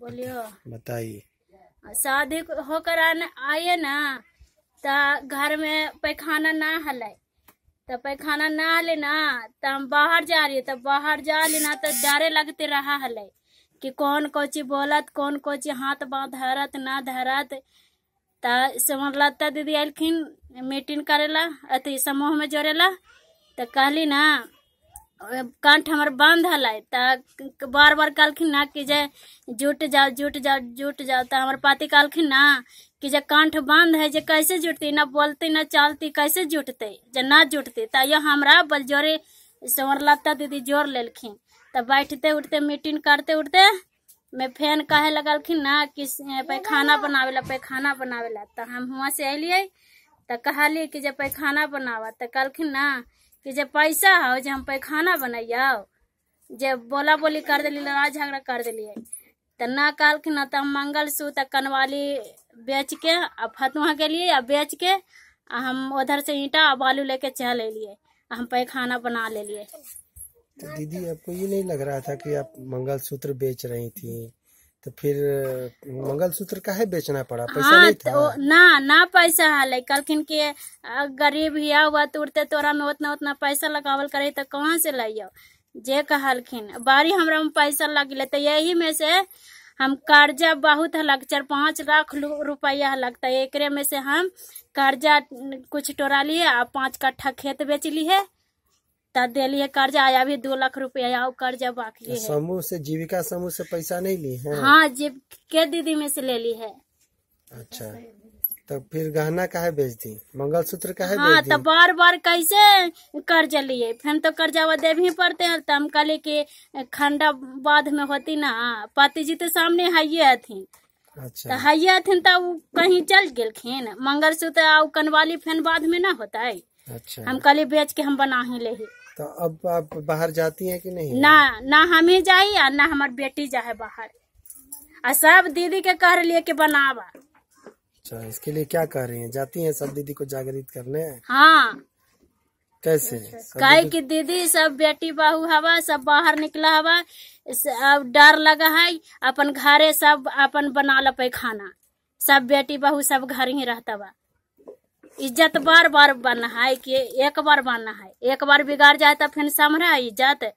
बोलियो बताइए शादी होकर आने ना तो घर में पैखाना ना हले तो पैखाना ना हले ना तो हम बाहर जा रही तो बाहर जा ना तो डरे लगते रहा हले कि कौन कोची बोलत कौन कोची हाथ बाँध धरत ना धरत तो समरलता दीदी अलखिन मीटिंग करेला अथी समूह में जोड़ेला तो कहली ना कंठ हमार बांधल है बार बार कलखिन ना कि जे जुट जाओ जुट जाओ जुट जाओ तो हमार पति कलखिन ना कि जे कंठ बांध है जे कैसे जुटती ना बोलती ना चलती कैसे जुटते जे ना जुटते तैयो हमारा बलजोरे लता दीदी जोर लेलखिन तब बैठते उठते मीटिंग करते उठते मैं फैन कहे लगलखिन ना कि पैखाना बनावे ला पैखाना बनावे ला तो हम वहाँ से अलिए तो कहली कि जे पैखाना बनावा तो कलखिन ना कि जब पैसा हो जब हम पैखाना बनाइयो जब बोला बोली कर दिली लड़ाई झगड़ा कर दिलिए तो ना कल के ना तो हम मंगल सूत्र कनवाली बेच के आ फतुआ के लिए आ बेच के आ हम उधर से ईंटा और बालू लेके चल लिए हम पैखाना बना ले लिए तो दीदी आपको ये नहीं लग रहा था कि आप मंगलसूत्र बेच रही थी तो फिर मंगलसूत्र का है बेचना पड़ा हाँ, पैसा हाँ, नहीं तो था ना ना पैसा हल कल के गरीब हिया हुआ तुरते तो तोरा में उतना उतना पैसा लगावल करे तो कहाँ से लाइयो जे कहलखिन बारी हमरा में पैसा गए तो यही में से हम कर्जा बहुत हलक चार पाँच लाख रुपया हलक तो एक में से हम कर्जा कुछ टोरा लिए आ पाँच कट्ठा खेत बेच लिए तो दे कर्जा आया दो लाख रूपया कर्जा बाकी है समूह से जीविका समूह से पैसा नहीं ली है हाँ जीव के दीदी में से ले ली है अच्छा तो फिर गहना है बेच दी मंगलसूत्र है हाँ तो बार बार कैसे कर्जा लिए फिर तो कर्जा वे देवी पड़ते हैं तो हम कल की खंडा बाद में होती ना पति जी तो सामने हाइये हथिन अच्छा तो हाइये हथिन कहीं चल गए मंगलसूत्र सूत्र कनवाली फेन बाद में ना होता है अच्छा हम कल बेच के हम बना ही ले ही। तो अब आप बाहर जाती हैं कि नहीं ना ना हम ही जाये और न हमारे बेटी जाए बाहर और सब दीदी के कह लिए के बनावा अच्छा इसके लिए क्या कह रही हैं जाती हैं सब दीदी को जागृत करने हाँ कैसे कहे की दीदी सब बेटी बहू हवा सब बाहर निकला हवा अब डर लगा है अपन घरे सब अपन बना ल खाना सब बेटी बहू सब घर ही रहता हुआ इज्जत बार बार बनना है कि एक बार बनना है एक बार बिगाड़ जाए तो फिर समरा इज्जत